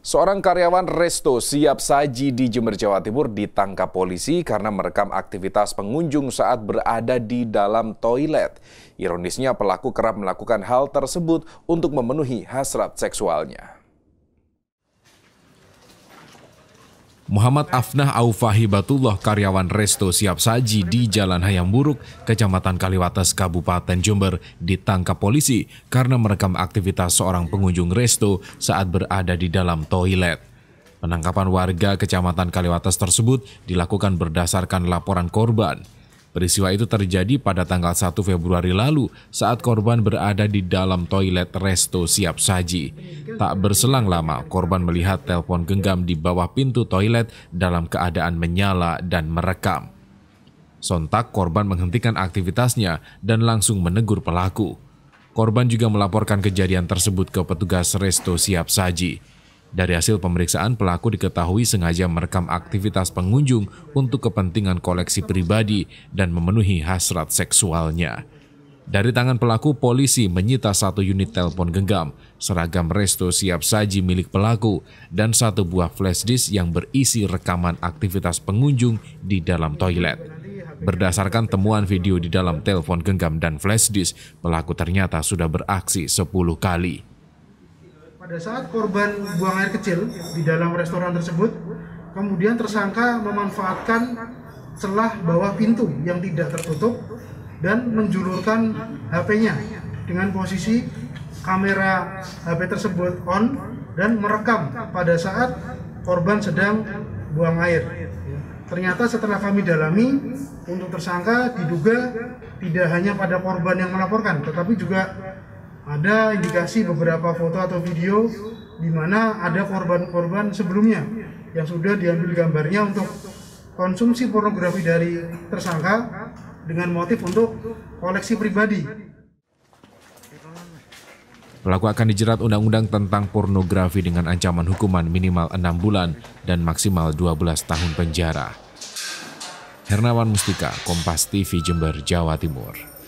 Seorang karyawan resto siap saji di Jember, Jawa Timur ditangkap polisi karena merekam aktivitas pengunjung saat berada di dalam toilet. Ironisnya pelaku kerap melakukan hal tersebut untuk memenuhi hasrat seksualnya. Muhammad Afnah Batullah karyawan Resto Siap Saji di Jalan Hayam Buruk, Kecamatan Kaliwates, Kabupaten Jember ditangkap polisi karena merekam aktivitas seorang pengunjung resto saat berada di dalam toilet. Penangkapan warga Kecamatan Kaliwates tersebut dilakukan berdasarkan laporan korban. Peristiwa itu terjadi pada tanggal 1 Februari lalu saat korban berada di dalam toilet Resto Siap Saji. Tak berselang lama, korban melihat telepon genggam di bawah pintu toilet dalam keadaan menyala dan merekam. Sontak korban menghentikan aktivitasnya dan langsung menegur pelaku. Korban juga melaporkan kejadian tersebut ke petugas Resto Siap Saji. Dari hasil pemeriksaan, pelaku diketahui sengaja merekam aktivitas pengunjung untuk kepentingan koleksi pribadi dan memenuhi hasrat seksualnya. Dari tangan pelaku, polisi menyita satu unit telepon genggam, seragam resto siap saji milik pelaku, dan satu buah flash disk yang berisi rekaman aktivitas pengunjung di dalam toilet. Berdasarkan temuan video di dalam telepon genggam dan flash disk, pelaku ternyata sudah beraksi 10 kali. Pada saat korban buang air kecil di dalam restoran tersebut, kemudian tersangka memanfaatkan celah bawah pintu yang tidak tertutup dan menjulurkan HP-nya dengan posisi kamera HP tersebut on dan merekam pada saat korban sedang buang air. Ternyata setelah kami dalami, untuk tersangka diduga tidak hanya pada korban yang melaporkan, tetapi juga ada indikasi beberapa foto atau video di mana ada korban-korban sebelumnya yang sudah diambil gambarnya untuk konsumsi pornografi dari tersangka dengan motif untuk koleksi pribadi. Pelaku akan dijerat undang-undang tentang pornografi dengan ancaman hukuman minimal 6 bulan dan maksimal 12 tahun penjara. Hernawan Mustika, Kompas TV Jember, Jawa Timur.